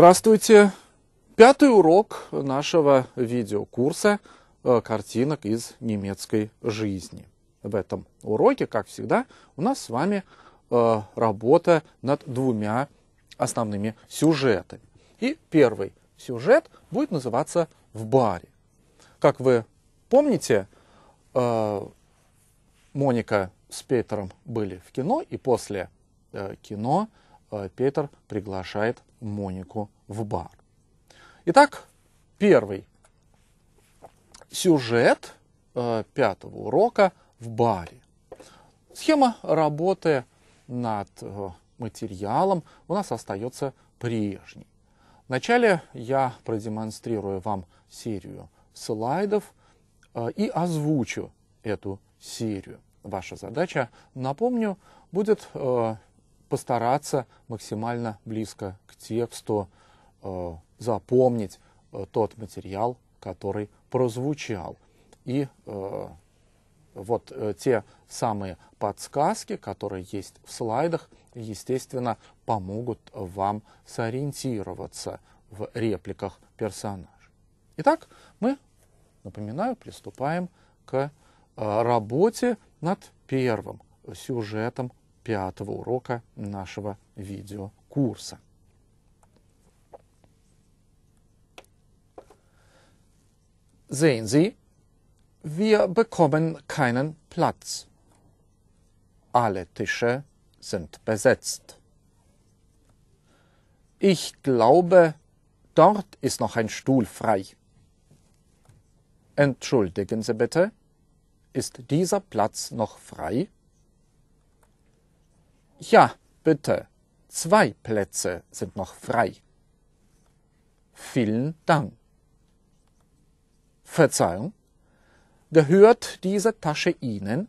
Здравствуйте! Пятый урок нашего видеокурса э, «Картинок из немецкой жизни». В этом уроке, как всегда, у нас с вами э, работа над двумя основными сюжетами. И первый сюжет будет называться «В баре». Как вы помните, э, Моника с Петером были в кино, и после кино Петер приглашает Монику в бар. Итак, первый сюжет э, пятого урока в баре. Схема работы над э, материалом у нас остается прежней. Вначале я продемонстрирую вам серию слайдов э, и озвучу эту серию. Ваша задача, напомню, будет э, постараться максимально близко к тексту э, запомнить э, тот материал, который прозвучал. И э, вот э, те самые подсказки, которые есть в слайдах, естественно, помогут вам сориентироваться в репликах персонажа. Итак, мы, напоминаю, приступаем к э, работе над первым сюжетом пятого урока нашего видеокурса. Sehen Sie, wir bekommen keinen Platz. Alle Tische sind besetzt. Ich glaube, dort ist noch ein Stuhl frei. Entschuldigen Sie bitte, ist dieser Platz noch frei? Ja, bitte. Zwei Plätze sind noch frei. Vielen Dank. Verzeihung. Gehört diese Tasche Ihnen?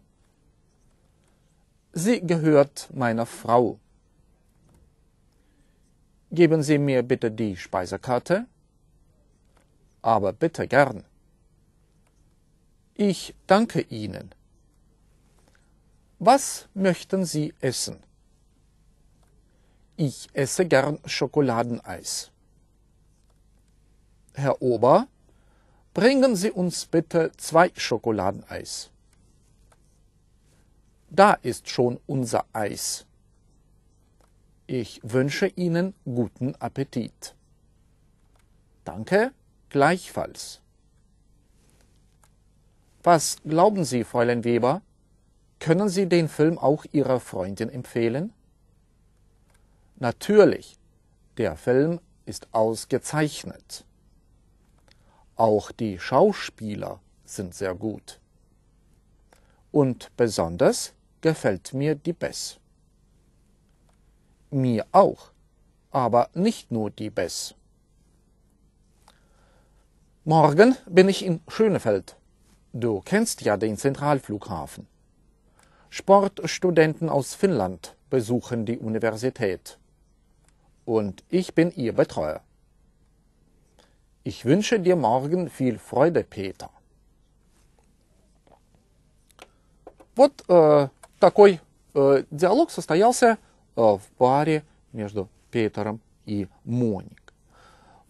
Sie gehört meiner Frau. Geben Sie mir bitte die Speisekarte. Aber bitte gern. Ich danke Ihnen. Was möchten Sie essen? Ich esse gern Schokoladeneis. Herr Ober, bringen Sie uns bitte zwei Schokoladeneis. Da ist schon unser Eis. Ich wünsche Ihnen guten Appetit. Danke, gleichfalls. Was glauben Sie, Fräulein Weber? Können Sie den Film auch Ihrer Freundin empfehlen? Natürlich, der Film ist ausgezeichnet. Auch die Schauspieler sind sehr gut. Und besonders gefällt mir die Bess. Mir auch, aber nicht nur die Bess. Morgen bin ich in Schönefeld. Du kennst ja den Zentralflughafen. Sportstudenten aus Finnland besuchen die Universität. und ich bin Ihr Betreuer. Ich wünsche dir morgen viel Freude, Peter. Вот э, такой э, диалог состоялся э, в паре между Петером и Моник.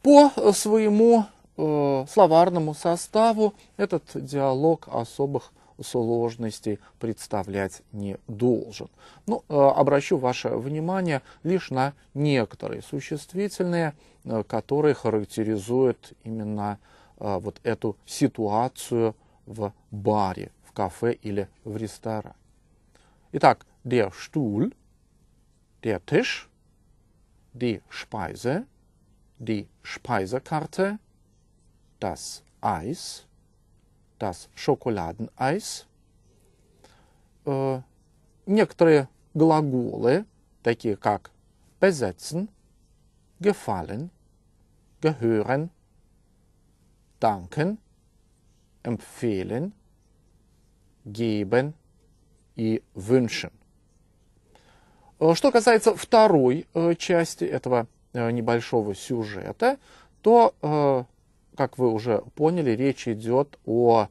По своему э, словарному составу этот диалог особых сложности представлять не должен. Но ну, э, обращу ваше внимание лишь на некоторые существительные, э, которые характеризуют именно э, вот эту ситуацию в баре, в кафе или в ресторане. Итак, der Stuhl, der Tisch, die Speise, die Speisekarte, das Eis – das Schokoladeneis. Э, некоторые глаголы, такие как besetzen, gefallen, gehören, danken, empfehlen, geben и wünschen. Э, что касается второй э, части этого э, небольшого сюжета, то как вы уже поняли, речь идет о,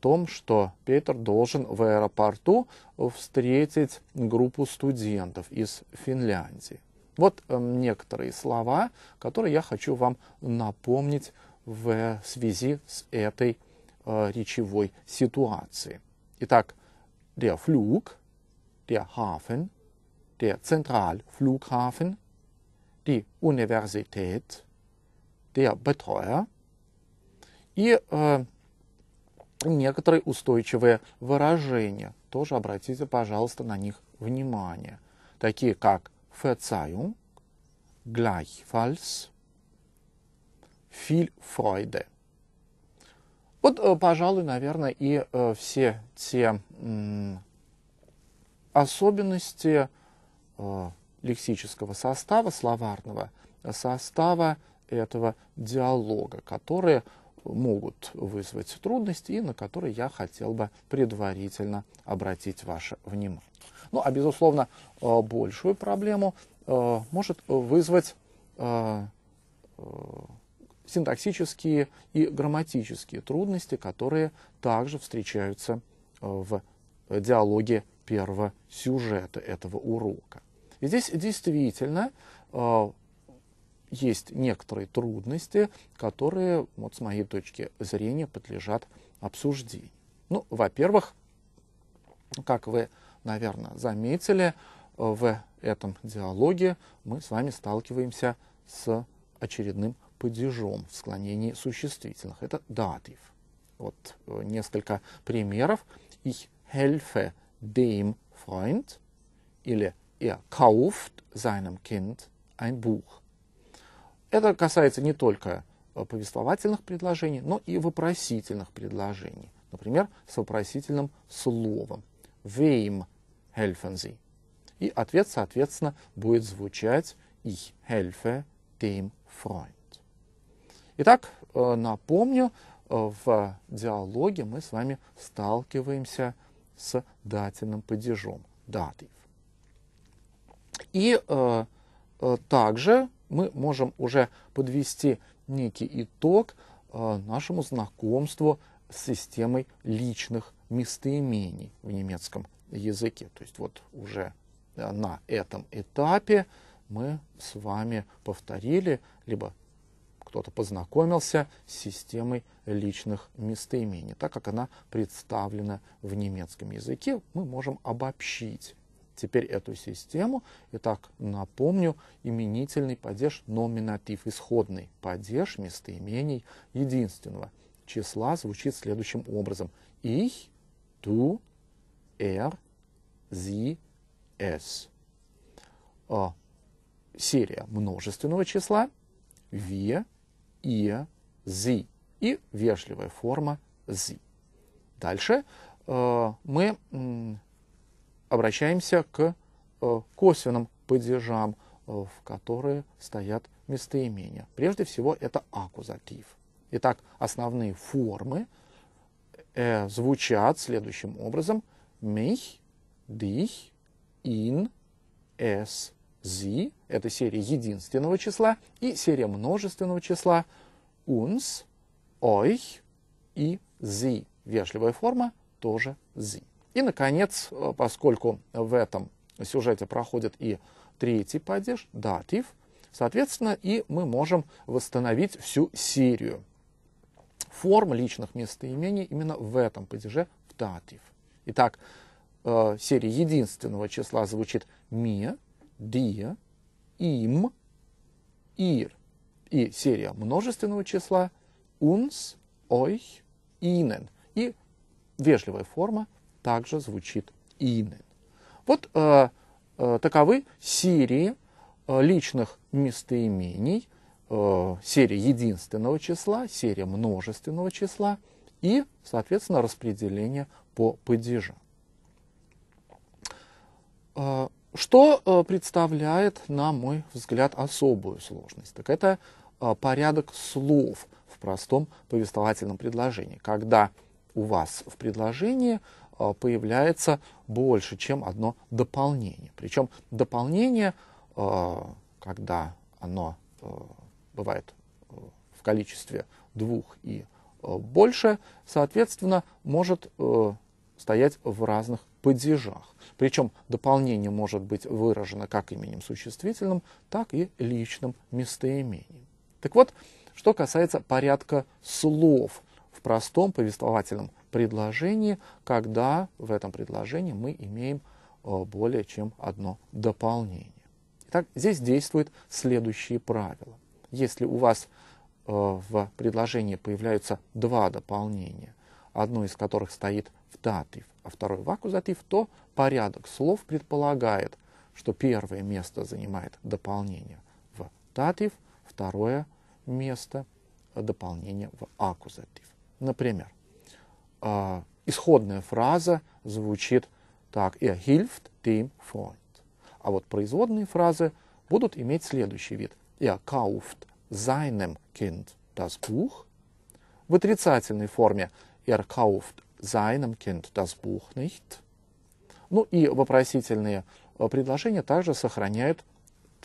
том, что Петр должен в аэропорту встретить группу студентов из Финляндии. Вот э, некоторые слова, которые я хочу вам напомнить в связи с этой э, речевой ситуацией. Итак, der Flug, der Hafen, der Zentralflughafen, die Universität, der Betreuer – и э, некоторые устойчивые выражения. Тоже обратите, пожалуйста, на них внимание. Такие как Verzeihung, gleichfalls, viel Freude. Вот, э, пожалуй, наверное, и э, все те особенности э, лексического состава, словарного состава этого диалога, которые могут вызвать трудности и на которые я хотел бы предварительно обратить ваше внимание. Ну, а, безусловно, э, большую проблему э, может вызвать э, синтаксические и грамматические трудности, которые также встречаются в диалоге первого сюжета этого урока. И здесь действительно есть некоторые трудности, которые, вот с моей точки зрения, подлежат обсуждению. Ну, во-первых, как вы, наверное, заметили, в этом диалоге мы с вами сталкиваемся с очередным падежом в склонении существительных. Это датив. Вот э, несколько примеров. Ich helfe dem Freund или er kauft seinem Kind ein Buch. Это касается не только э, повествовательных предложений, но и вопросительных предложений. Например, с вопросительным словом. Вейм helfen sie" И ответ, соответственно, будет звучать Ich helfe dem Freund. Итак, э, напомню, э, в диалоге мы с вами сталкиваемся с дательным падежом, датив. И э, также мы можем уже подвести некий итог э, нашему знакомству с системой личных местоимений в немецком языке. То есть вот уже э, на этом этапе мы с вами повторили, либо кто-то познакомился с системой личных местоимений. Так как она представлена в немецком языке, мы можем обобщить теперь эту систему. Итак, напомню, именительный падеж номинатив, исходный падеж местоимений единственного числа звучит следующим образом. Ich, du, er, sie, es. А, серия множественного числа wir, ihr, sie и вежливая форма sie. Дальше э, мы обращаемся к э, косвенным падежам, э, в которые стоят местоимения. Прежде всего, это акузатив. Итак, основные формы э, звучат следующим образом. Mich, dich, in, es, sie. Это серия единственного числа и серия множественного числа. Uns, euch и sie. Вежливая форма тоже sie. И, наконец, э, поскольку в этом сюжете проходит и третий падеж, датив, соответственно, и мы можем восстановить всю серию форм личных местоимений именно в этом падеже в датив. Итак, э, серия единственного числа звучит ми, dia, им, ир, И серия множественного числа uns, euch, ihnen. И вежливая форма – также звучит имен. Вот э, э, таковы серии э, личных местоимений, э, серия единственного числа, серия множественного числа и, соответственно, распределение по падежам. Э, что э, представляет, на мой взгляд, особую сложность? Так это э, порядок слов в простом повествовательном предложении, когда у вас в предложении а, появляется больше, чем одно дополнение. Причем дополнение, а, когда оно а, бывает в количестве двух и больше, соответственно, может стоять в разных падежах. Причем дополнение может быть выражено как именем существительным, так и личным местоимением. Так вот, что касается порядка слов в простом повествовательном предложении, когда в этом предложении мы имеем э, более чем одно дополнение. Итак, здесь действуют следующие правила. Если у вас э, в предложении появляются два дополнения, одно из которых стоит в датив, а второе в аккузатив, то порядок слов предполагает, что первое место занимает дополнение в датив, второе место дополнение в аккузатив. Например, э, исходная фраза звучит так «Er hilft dem Freund». А вот производные фразы будут иметь следующий вид. «Er kauft seinem Kind das Buch». В отрицательной форме «Er kauft seinem Kind das Buch nicht». Ну и вопросительные э, предложения также сохраняют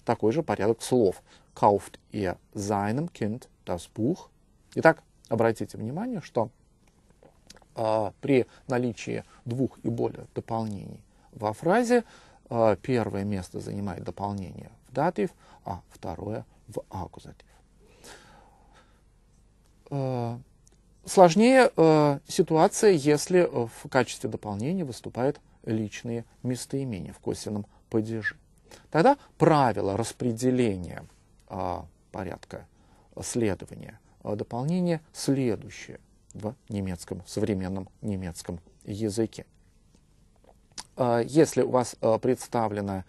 такой же порядок слов. «Kauft er seinem Kind das Buch». Итак, обратите внимание, что а, при наличии двух и более дополнений во фразе а, первое место занимает дополнение в датив, а второе в аккузатив. А, сложнее ситуация, если в качестве дополнения выступают личные местоимения в косвенном падеже. Тогда правило распределения порядка следования дополнения следующее – в немецком, в современном немецком языке. А если у вас а, представлено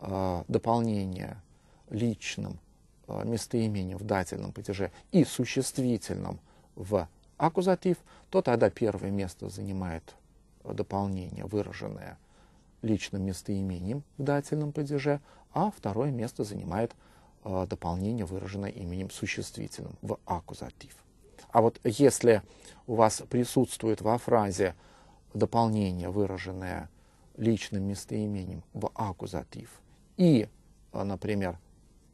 а, дополнение личным местоимением в дательном падеже и существительным в аккузатив, то тогда первое место занимает дополнение, выраженное личным местоимением в дательном падеже, а второе место занимает дополнение, выраженное именем существительным в аккузатив. А вот если у вас присутствует во фразе дополнение, выраженное личным местоимением в аккузатив, и, э, например,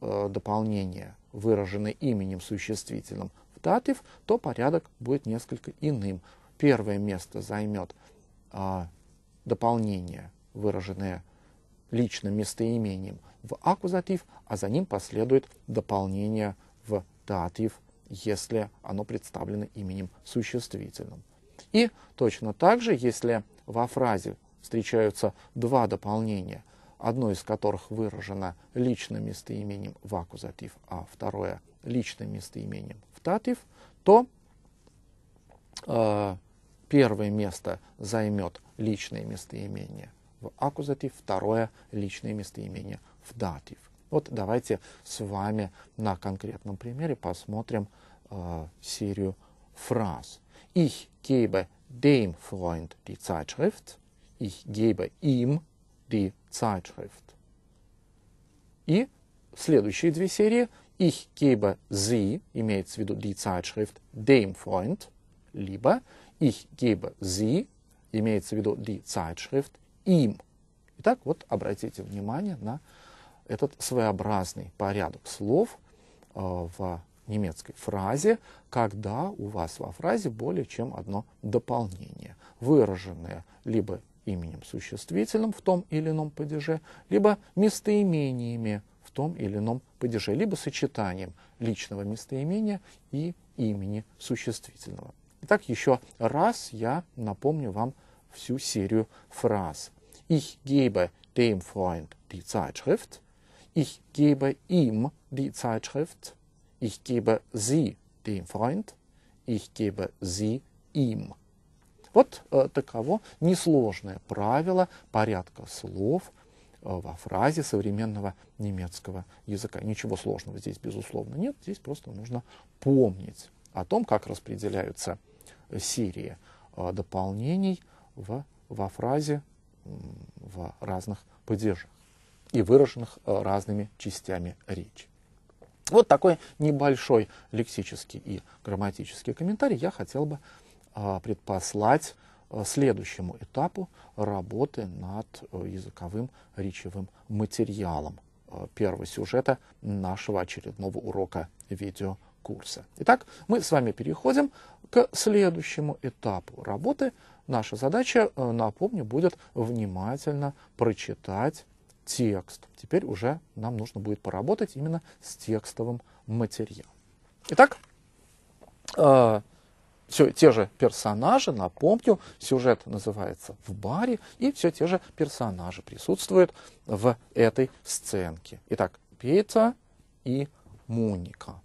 э, дополнение, выраженное именем существительным в датив, то порядок будет несколько иным. Первое место займет а, дополнение, выраженное личным местоимением в аккузатив, а за ним последует дополнение в датив – если оно представлено именем существительным. И точно так же, если во фразе встречаются два дополнения, одно из которых выражено личным местоимением в вакузатив, а второе личным местоимением в втатив, то э, первое место займет личное местоимение в акузатив, второе личное местоимение в датив. Вот давайте с вами на конкретном примере посмотрим э, серию фраз. Ich gebe dem Freund die Zeitschrift. Ich gebe ihm die Zeitschrift. И следующие две серии. Ich gebe sie, имеется в виду die Zeitschrift, dem Freund, либо ich gebe sie, имеется в виду die Zeitschrift, ihm. Итак, вот обратите внимание на этот своеобразный порядок слов э, в немецкой фразе, когда у вас во фразе более чем одно дополнение, выраженное либо именем существительным в том или ином падеже, либо местоимениями в том или ином падеже, либо сочетанием личного местоимения и имени существительного. Итак, еще раз я напомню вам всю серию фраз. Ich gebe dem Freund die Zeitschrift – Ich gebe ihm die Zeitschrift. Ich gebe sie dem Freund. Ich gebe sie им. Вот э, таково несложное правило порядка слов э, во фразе современного немецкого языка. Ничего сложного здесь, безусловно, нет. Здесь просто нужно помнить о том, как распределяются серии э, дополнений в, во фразе в разных падежах и выраженных э, разными частями речи. Вот такой небольшой лексический и грамматический комментарий я хотел бы а, предпослать э, следующему этапу работы над э, языковым речевым материалом первого сюжета нашего очередного урока видеокурса. Итак, мы с вами переходим к следующему этапу работы. Наша задача, напомню, будет внимательно прочитать текст. Теперь уже нам нужно будет поработать именно с текстовым материалом. Итак, э, а, все те же персонажи, напомню, сюжет называется «В баре», и все те же персонажи присутствуют в этой сценке. Итак, Петя и Муника.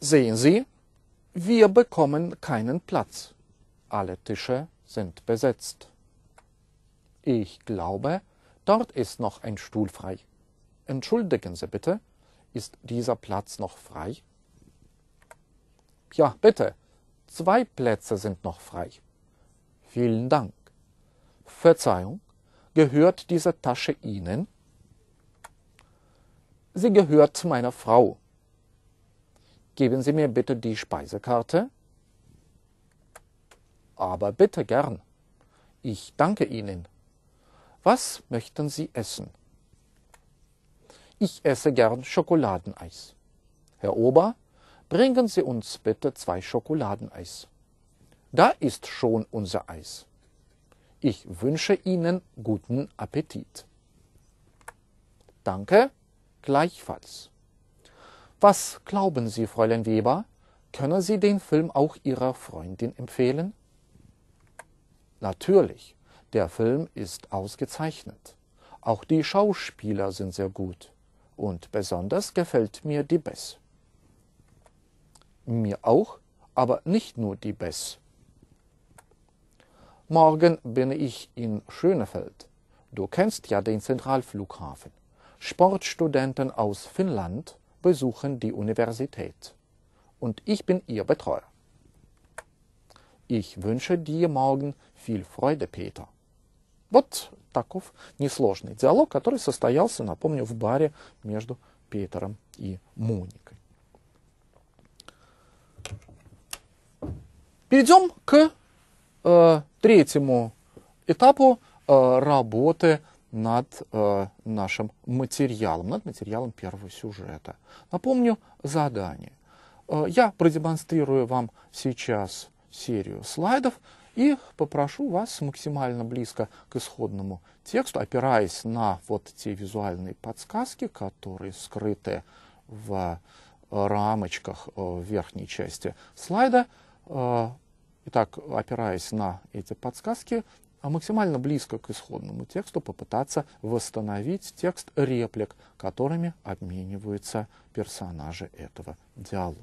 Sehen Sie, wir bekommen keinen Platz. Alle Tische sind besetzt. Ich glaube, dort ist noch ein Stuhl frei. Entschuldigen Sie bitte, ist dieser Platz noch frei? Ja, bitte, zwei Plätze sind noch frei. Vielen Dank. Verzeihung, gehört diese Tasche Ihnen? Sie gehört meiner Frau. Geben Sie mir bitte die Speisekarte. Aber bitte gern. Ich danke Ihnen. Was möchten Sie essen? Ich esse gern Schokoladeneis. Herr Ober, bringen Sie uns bitte zwei Schokoladeneis. Da ist schon unser Eis. Ich wünsche Ihnen guten Appetit. Danke, gleichfalls. Was glauben Sie, Fräulein Weber? Können Sie den Film auch Ihrer Freundin empfehlen? Natürlich, der Film ist ausgezeichnet. Auch die Schauspieler sind sehr gut. Und besonders gefällt mir die Bess. Mir auch, aber nicht nur die Bess. Morgen bin ich in Schönefeld. Du kennst ja den Zentralflughafen. Sportstudenten aus Finnland besuchen die Universität. Und ich bin ihr Betreuer. Ich wünsche dir morgen viel Freude, Peter. Вот таков несложный диалог, который состоялся, напомню, в баре между Петером и Моникой. Перейдем к э, третьему этапу э, работы над э, нашим материалом, над материалом первого сюжета. Напомню задание. Э, я продемонстрирую вам сейчас серию слайдов и попрошу вас максимально близко к исходному тексту, опираясь на вот те визуальные подсказки, которые скрыты в э, рамочках э, в верхней части слайда. Э, итак, опираясь на эти подсказки, максимально близко к исходному тексту попытаться восстановить текст реплик, которыми обмениваются персонажи этого диалога.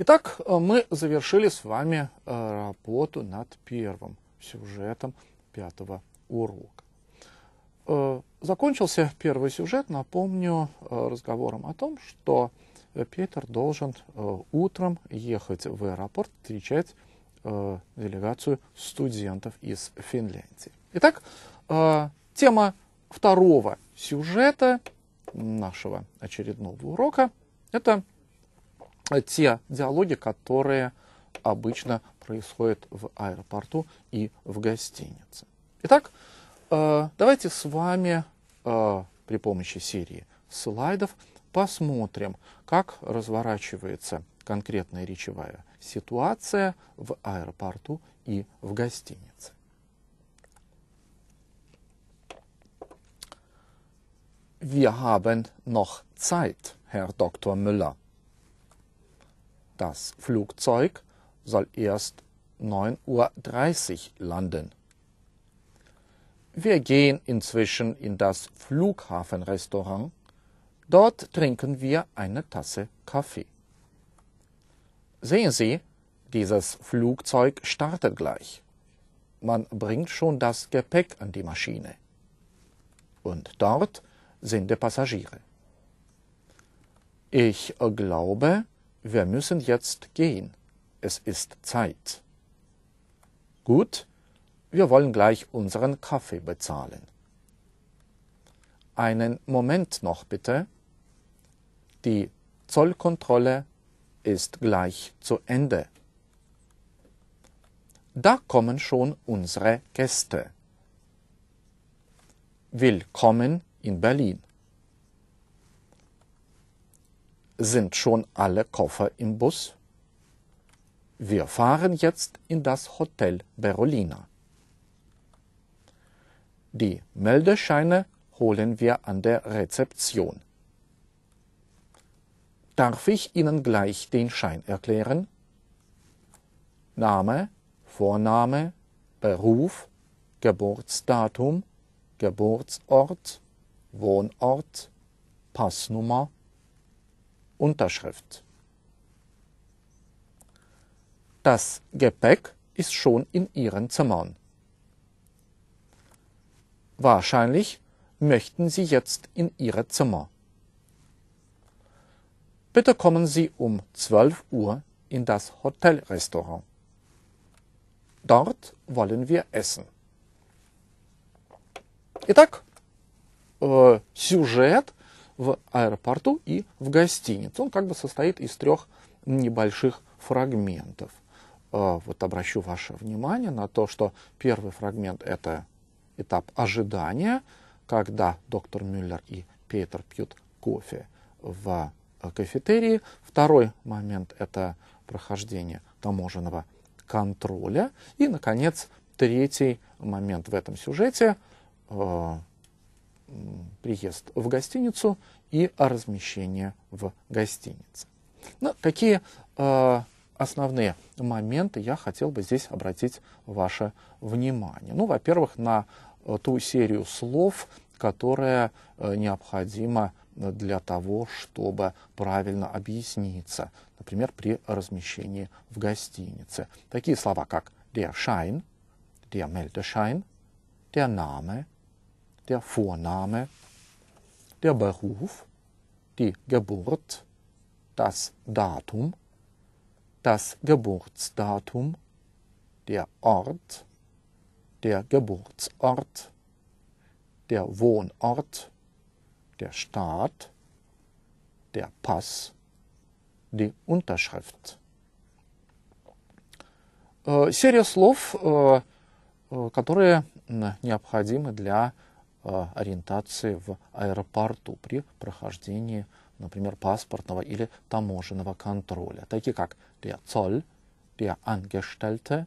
Итак, э, мы завершили с вами э, работу над первым сюжетом пятого урока. Э, закончился первый сюжет, напомню, разговором о том, что Питер должен утром ехать в аэропорт, встречать делегацию студентов из Финляндии. Итак, тема второго сюжета нашего очередного урока – это те диалоги, которые обычно происходят в аэропорту и в гостинице. Итак, э, давайте с вами э, при помощи серии слайдов посмотрим, как разворачивается конкретная речевая ситуация в аэропорту и в гостинице. Wir haben noch Zeit, Herr Dr. Müller. Das Flugzeug soll erst 9.30 Uhr landen. Wir gehen inzwischen in das Flughafenrestaurant. Dort trinken wir eine Tasse Kaffee. Sehen Sie, dieses Flugzeug startet gleich. Man bringt schon das Gepäck an die Maschine. Und dort sind die Passagiere. Ich glaube, wir müssen jetzt gehen. Es ist Zeit. Gut, wir wollen gleich unseren Kaffee bezahlen. Einen Moment noch bitte. Die Zollkontrolle ist gleich zu Ende. Da kommen schon unsere Gäste. Willkommen in Berlin. Sind schon alle Koffer im Bus? Wir fahren jetzt in das Hotel Berolina. Die Meldescheine holen wir an der Rezeption. Darf ich Ihnen gleich den Schein erklären? Name, Vorname, Beruf, Geburtsdatum, Geburtsort, Wohnort, Passnummer, Unterschrift. Das Gepäck ist schon in ihren Zimmern. Wahrscheinlich möchten Sie jetzt in Ihre Zimmer. Bitte kommen Sie um 12 Uhr in das Hotelrestaurant. Dort wollen wir essen. Итак, сюжет äh, в аэропорту и в гостинице. Он как бы состоит из трех небольших фрагментов. Э, вот обращу ваше внимание на то, что первый фрагмент – это этап ожидания, когда доктор Мюллер и Петер пьют кофе в э, кафетерии. Второй момент – это прохождение таможенного контроля. И, наконец, третий момент в этом сюжете э, приезд в гостиницу и размещение в гостинице. Ну, какие э, основные моменты я хотел бы здесь обратить ваше внимание? Ну, во-первых, на э, ту серию слов, которая э, необходима для того, чтобы правильно объясниться, например, при размещении в гостинице. Такие слова, как der Schein, der Meldeschein, der Name – der Vorname, der Beruf, die Geburt, das Datum, das Geburtsdatum, der Ort, der Geburtsort, der Wohnort, der Staat, der Pass, die Unterschrift. Э, серия слов, э, э, которые необходимы для Э, ориентации в аэропорту при прохождении, например, паспортного или таможенного контроля, такие как der Zoll, der Angestellte,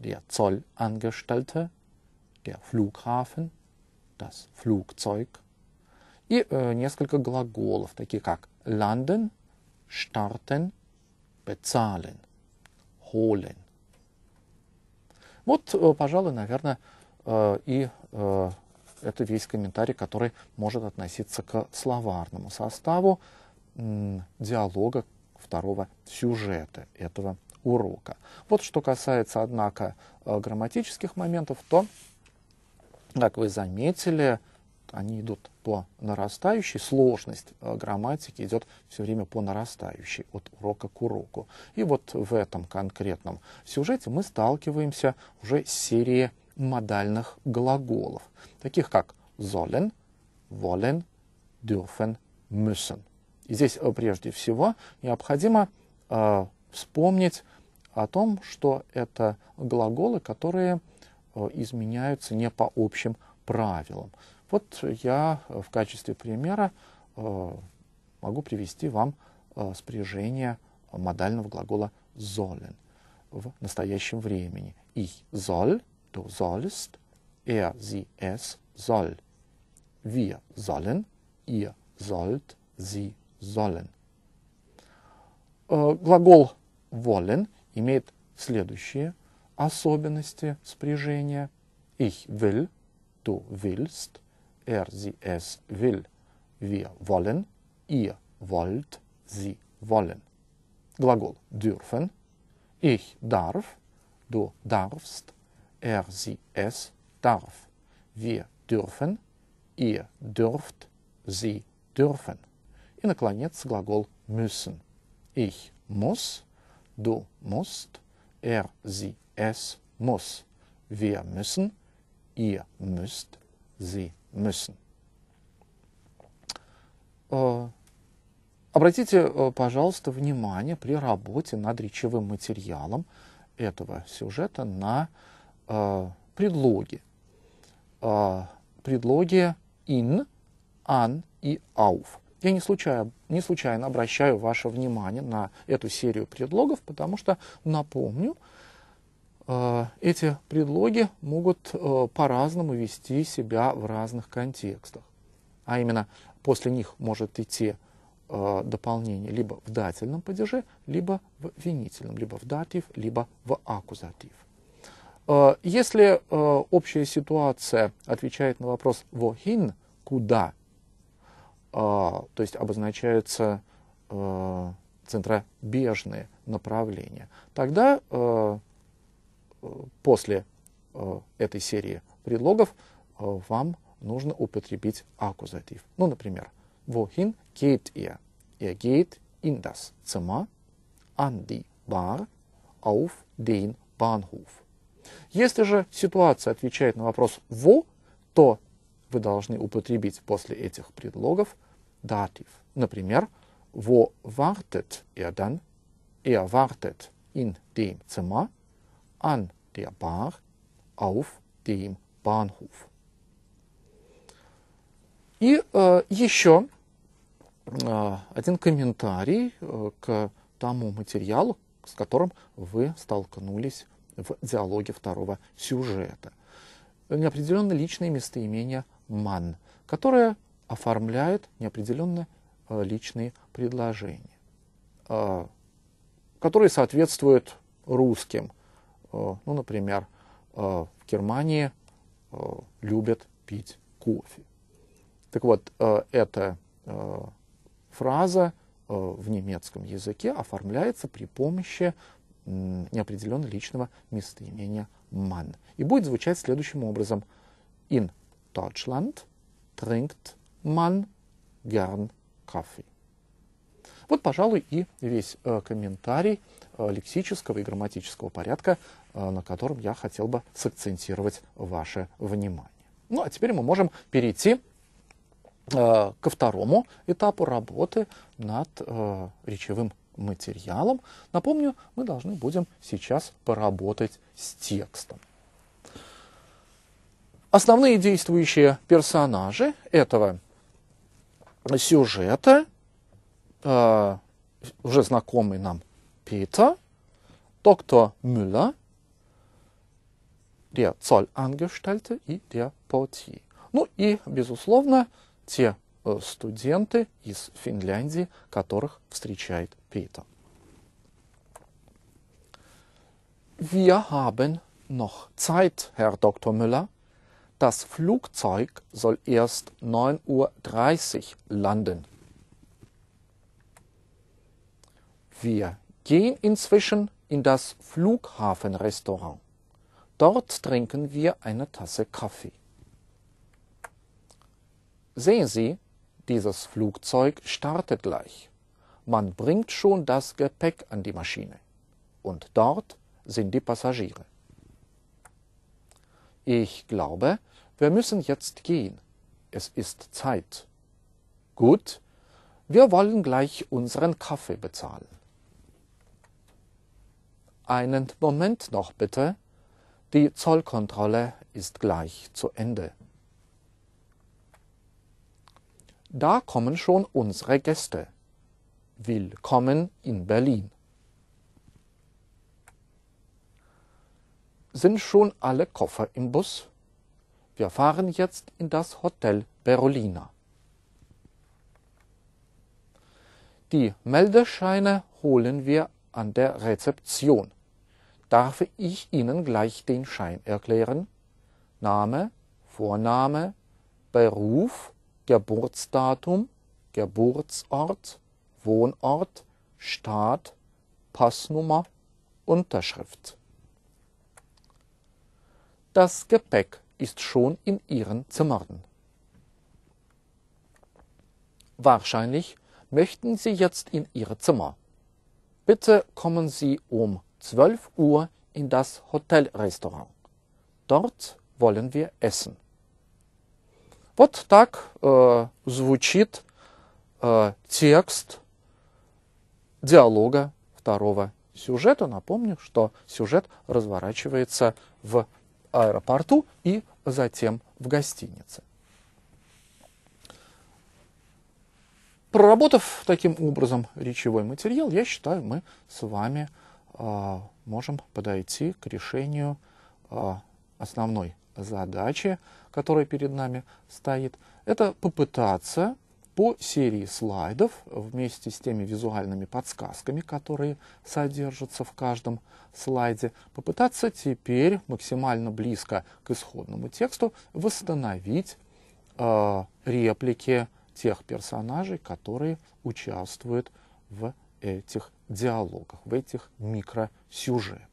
der Zollangestellte, der Flughafen, das Flugzeug и э, несколько глаголов, такие как landen, starten, bezahlen, holen. Вот, э, пожалуй, наверное, э, и это весь комментарий, который может относиться к словарному составу диалога второго сюжета этого урока. Вот что касается, однако, э, грамматических моментов, то, как вы заметили, они идут по нарастающей, сложность э, грамматики идет все время по нарастающей от урока к уроку. И вот в этом конкретном сюжете мы сталкиваемся уже с серией модальных глаголов, таких как sollen, wollen, dürfen, müssen. И здесь э, прежде всего необходимо э, вспомнить о том, что это глаголы, которые э, изменяются не по общим правилам. Вот я э, в качестве примера э, могу привести вам э, спряжение модального глагола sollen в настоящем времени. И soll Du sollst, er, sie, es soll. Wir sollen, ihr sollt, sie sollen. Glagol äh, wollen имеет следующие особенности спряжения. Ich will, du willst, er, sie, es will. Wir wollen, ihr wollt, sie wollen. Glagol «dürfen» Ich darf, du darfst, er, sie, es darf. Wir dürfen, ihr dürft, sie dürfen. И, наконец, глагол müssen. Ich muss, du musst, er, sie, es muss. Wir müssen, ihr müsst, sie müssen. Обратите, пожалуйста, внимание при работе над речевым материалом этого сюжета на а, предлоги. А, предлоги in, an и auf. Я не случайно, не случайно обращаю ваше внимание на эту серию предлогов, потому что, напомню, а, эти предлоги могут э, по-разному вести себя в разных контекстах. А именно, после них может идти э, дополнение либо в дательном падеже, либо в винительном, либо в датив, либо в аккузатив. Э, если э, общая ситуация отвечает на вопрос «вохин» – «куда», э, то есть обозначаются центробежные направления, тогда после этой серии предлогов вам нужно употребить аккузатив. Ну, например, «вохин geht ihr?» «Er geht in das Zimmer an die Bar auf den Bahnhof». Если же ситуация отвечает на вопрос «во», то вы должны употребить после этих предлогов датив. Например, во wartet er dann?» «Er wartet in dem Zimmer, an der Bar, auf dem Bahnhof». И э, еще э, один комментарий э, к тому материалу, с которым вы столкнулись в диалоге второго сюжета. Неопределенно личное местоимение «ман», которое оформляет неопределенно э, личные предложения, э, которые соответствуют русским. Э, ну, например, в Германии любят пить кофе. Так вот, эта фраза в немецком языке оформляется при помощи неопределенно личного местоимения «man». И будет звучать следующим образом. In Deutschland trinkt man gern Kaffee. Вот, пожалуй, и весь э, комментарий э, лексического и грамматического порядка, э, на котором я хотел бы сакцентировать ваше внимание. Ну, а теперь мы можем перейти э, ко второму этапу работы над э, речевым материалом. Напомню, мы должны будем сейчас поработать с текстом. Основные действующие персонажи этого сюжета э, уже знакомый нам Питер, доктор Мюллер, der Zollangestellte и der Portier. Ну и, безусловно, те Э, студенты из Финляндии, которых встречает Peter. Wir haben noch Zeit, Herr Dr. Müller. Das Flugzeug soll erst 9.30 Uhr landen. Wir gehen inzwischen in das Flughafenrestaurant. Dort trinken wir eine Tasse Kaffee. Sehen Sie, dieses Flugzeug startet gleich. Man bringt schon das Gepäck an die Maschine. Und dort sind die Passagiere. Ich glaube, wir müssen jetzt gehen. Es ist Zeit. Gut, wir wollen gleich unseren Kaffee bezahlen. Einen Moment noch bitte. Die Zollkontrolle ist gleich zu Ende. Da kommen schon unsere Gäste. Willkommen in Berlin. Sind schon alle Koffer im Bus? Wir fahren jetzt in das Hotel Berolina. Die Meldescheine holen wir an der Rezeption. Darf ich Ihnen gleich den Schein erklären? Name, Vorname, Beruf, Geburtsdatum, Geburtsort, Wohnort, Staat, Passnummer, Unterschrift. Das Gepäck ist schon in ihren Zimmern. Wahrscheinlich möchten Sie jetzt in Ihre Zimmer. Bitte kommen Sie um 12 Uhr in das Hotelrestaurant. Dort wollen wir essen. Вот так э, звучит э, текст диалога второго сюжета. Напомню, что сюжет разворачивается в аэропорту и затем в гостинице. Проработав таким образом речевой материал, я считаю, мы с вами э, можем подойти к решению э, основной задача, которая перед нами стоит, это попытаться по серии слайдов вместе с теми визуальными подсказками, которые содержатся в каждом слайде, попытаться теперь максимально близко к исходному тексту восстановить э, реплики тех персонажей, которые участвуют в этих диалогах, в этих микросюжетах.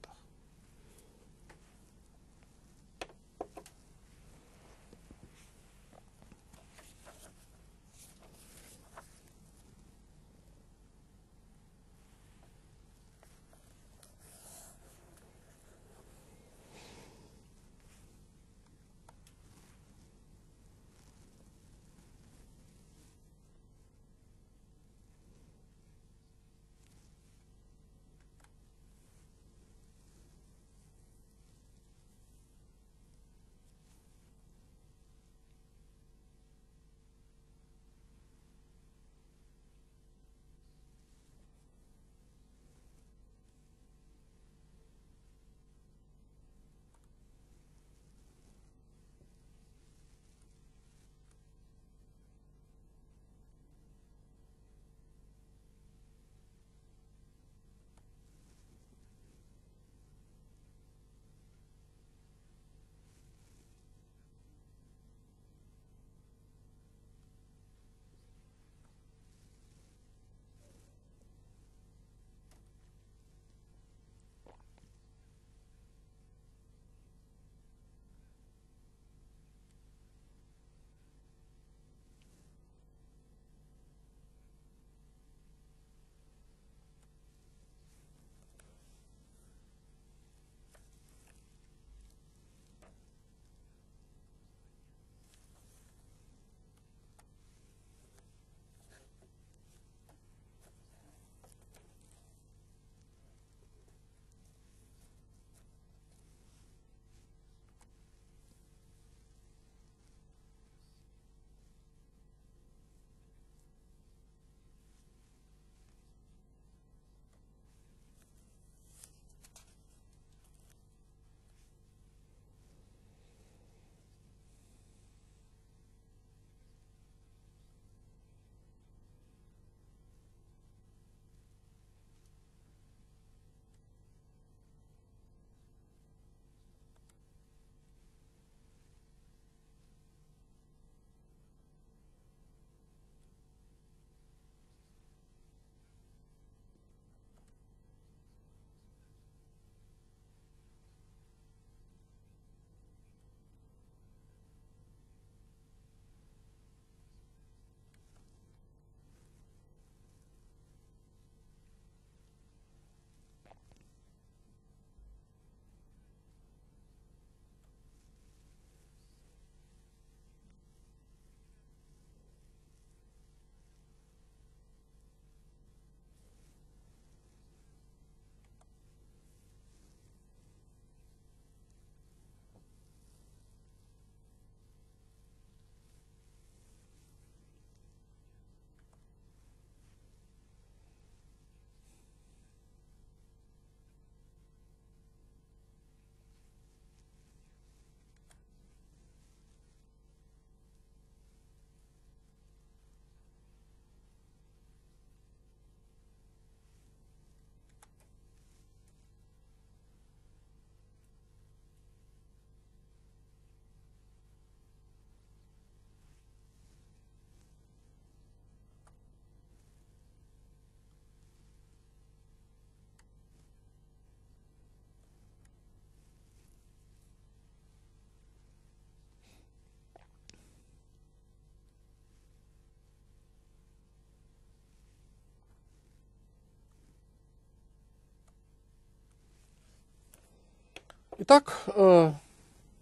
Итак, э,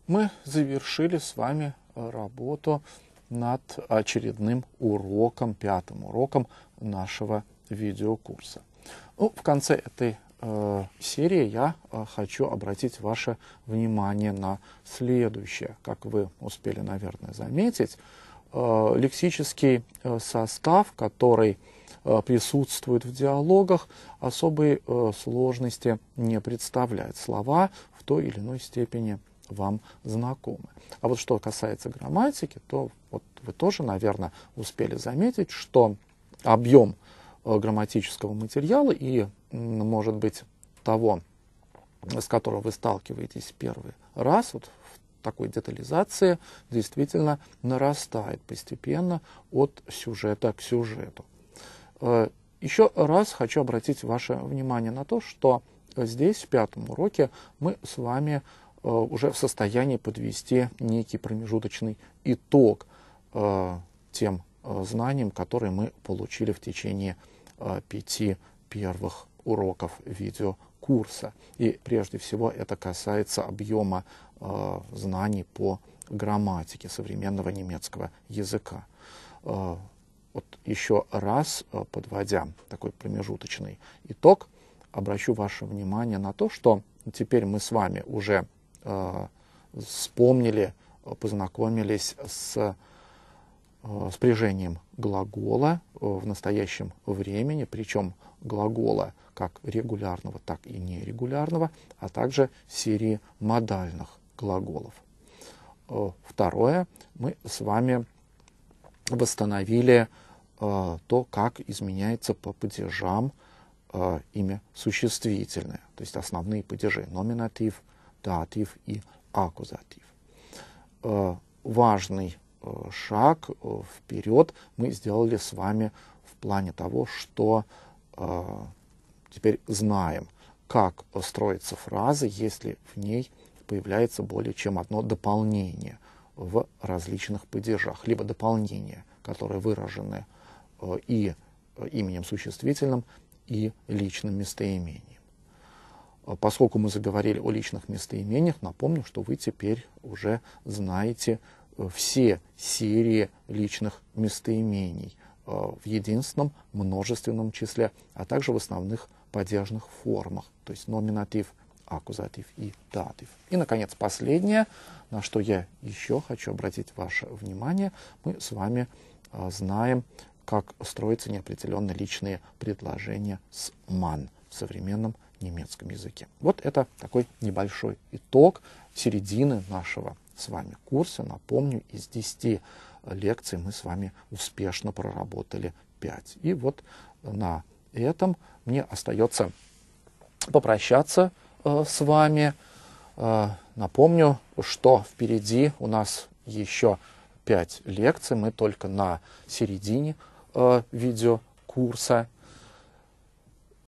мы завершили с вами работу над очередным уроком, пятым уроком нашего видеокурса. Ну, в конце этой э, серии я э, хочу обратить ваше внимание на следующее. Как вы успели, наверное, заметить, э, лексический э, состав, который Э, присутствует в диалогах, особой э, сложности не представляет. Слова в той или иной степени вам знакомы. А вот что касается грамматики, то вот вы тоже, наверное, успели заметить, что объем э, грамматического материала и, может быть, того, с которого вы сталкиваетесь первый раз, вот в такой детализации, действительно нарастает постепенно от сюжета к сюжету. Э, Еще раз хочу обратить ваше внимание на то, что здесь, в пятом уроке, мы с вами э, уже в состоянии подвести некий промежуточный итог э, тем знаниям, которые мы получили в течение пяти первых уроков видеокурса. И прежде всего это касается объема знаний по грамматике современного немецкого языка. Вот еще раз, э, подводя такой промежуточный итог, обращу ваше внимание на то, что теперь мы с вами уже э, вспомнили, э, познакомились с э, спряжением глагола в настоящем времени, причем глагола как регулярного, так и нерегулярного, а также серии модальных глаголов. Второе, мы с вами восстановили э, то, как изменяется по падежам э, имя существительное, то есть основные падежи номинатив, датив и аккузатив. Э, важный шаг вперед мы сделали с вами в плане того, что теперь знаем, как строится фраза, если в ней появляется более чем одно дополнение – в различных падежах, либо дополнения, которые выражены э, и э, именем существительным, и личным местоимением. Э, поскольку мы заговорили о личных местоимениях, напомню, что вы теперь уже знаете все серии личных местоимений в единственном множественном числе, а также в основных падежных формах, то есть номинатив – аккузатив и датив. И, наконец, последнее, на что я еще хочу обратить ваше внимание, мы с вами а, знаем, как строятся неопределенно личные предложения с «man» в современном немецком языке. Вот это такой небольшой итог середины нашего с вами курса. Напомню, из 10 лекций мы с вами успешно проработали 5. И вот на этом мне остается попрощаться Э, с вами. Э, напомню, что впереди у нас еще пять лекций. Мы только на середине э, видеокурса.